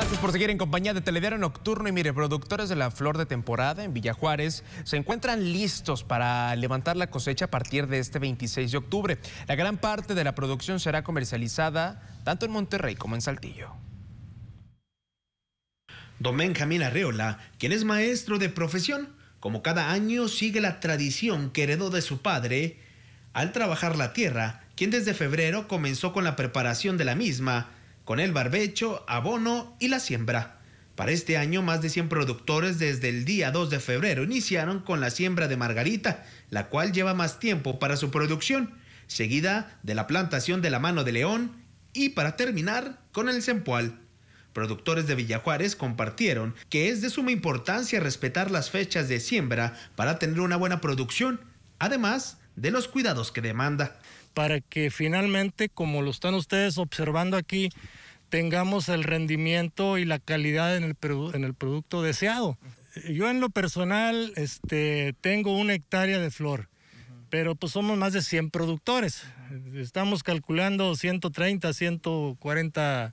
Gracias por seguir en compañía de Telediario Nocturno. Y mire, productores de la flor de temporada en Villa Juárez se encuentran listos para levantar la cosecha a partir de este 26 de octubre. La gran parte de la producción será comercializada tanto en Monterrey como en Saltillo. Don Benjamín Arreola, quien es maestro de profesión, como cada año sigue la tradición que heredó de su padre al trabajar la tierra, quien desde febrero comenzó con la preparación de la misma con el barbecho, abono y la siembra. Para este año, más de 100 productores desde el día 2 de febrero iniciaron con la siembra de margarita, la cual lleva más tiempo para su producción, seguida de la plantación de la mano de león y para terminar con el sempoal. Productores de Villajuárez compartieron que es de suma importancia respetar las fechas de siembra para tener una buena producción, además de los cuidados que demanda. Para que finalmente, como lo están ustedes observando aquí, tengamos el rendimiento y la calidad en el, en el producto deseado. Yo en lo personal este, tengo una hectárea de flor, pero pues somos más de 100 productores. Estamos calculando 130, 140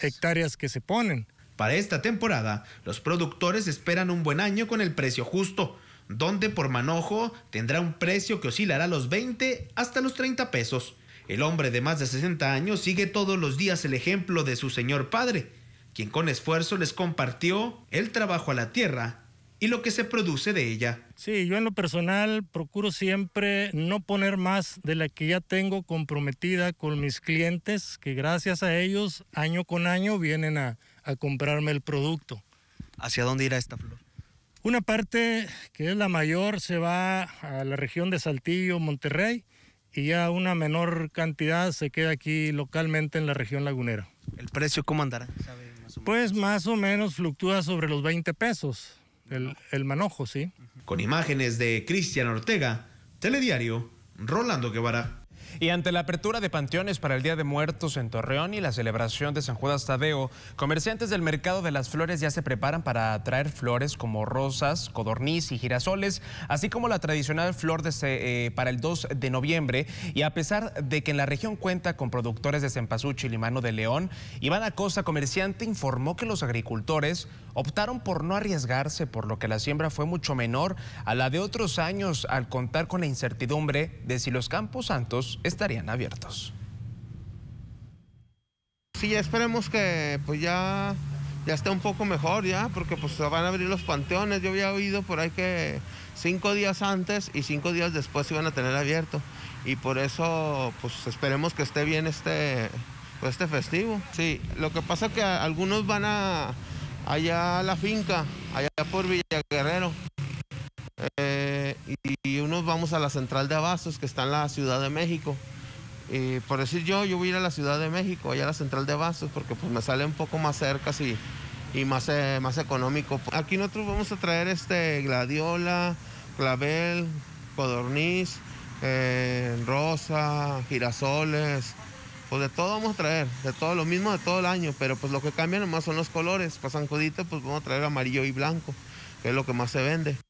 hectáreas, que se ponen. Para esta temporada, los productores esperan un buen año con el precio justo, donde por manojo tendrá un precio que oscilará los 20 hasta los 30 pesos. El hombre de más de 60 años sigue todos los días el ejemplo de su señor padre, quien con esfuerzo les compartió el trabajo a la tierra y lo que se produce de ella. Sí, yo en lo personal procuro siempre no poner más de la que ya tengo comprometida con mis clientes, que gracias a ellos año con año vienen a, comprarme el producto. ¿Hacia dónde irá esta flor? Una parte que es la mayor se va a la región de Saltillo, Monterrey, y ya una menor cantidad se queda aquí localmente en la región lagunera. ¿El precio cómo andará? pues más o menos fluctúa sobre los 20 pesos el, el manojo, sí. Con imágenes de Cristian Ortega, Telediario, Rolando Guevara. Y ante la apertura de panteones para el Día de Muertos en Torreón y la celebración de San Judas Tadeo, comerciantes del mercado de las flores ya se preparan para traer flores como rosas, codorniz y girasoles, así como la tradicional flor de eh, para el 2 de noviembre. Y a pesar de que en la región cuenta con productores de cempasúchil y mano de león, Ivana Acosta, comerciante, informó que los agricultores optaron por no arriesgarse, por lo que la siembra fue mucho menor a la de otros años al contar con la incertidumbre de si los campos santos estarían abiertos. Sí, esperemos que pues ya, ya esté un poco mejor ya, porque pues van a abrir los panteones. Yo había oído por ahí que cinco días antes y cinco días después se iban a tener abierto. Y por eso pues esperemos que esté bien este, pues, este festivo. Sí, lo que pasa que algunos van a allá a la finca, allá por Villa Guerrero. Eh, y, unos vamos a la central de abastos que está en la Ciudad de México. Y por decir yo, yo voy a ir a la Ciudad de México, allá a la central de abastos, porque pues, me sale un poco más cerca y más, eh, más económico. Aquí nosotros vamos a traer este gladiola, clavel, codorniz, eh, rosa, girasoles, pues de todo vamos a traer, de todo lo mismo de todo el año, pero pues lo que cambia nomás son los colores. pasan San pues vamos a traer amarillo y blanco, que es lo que más se vende.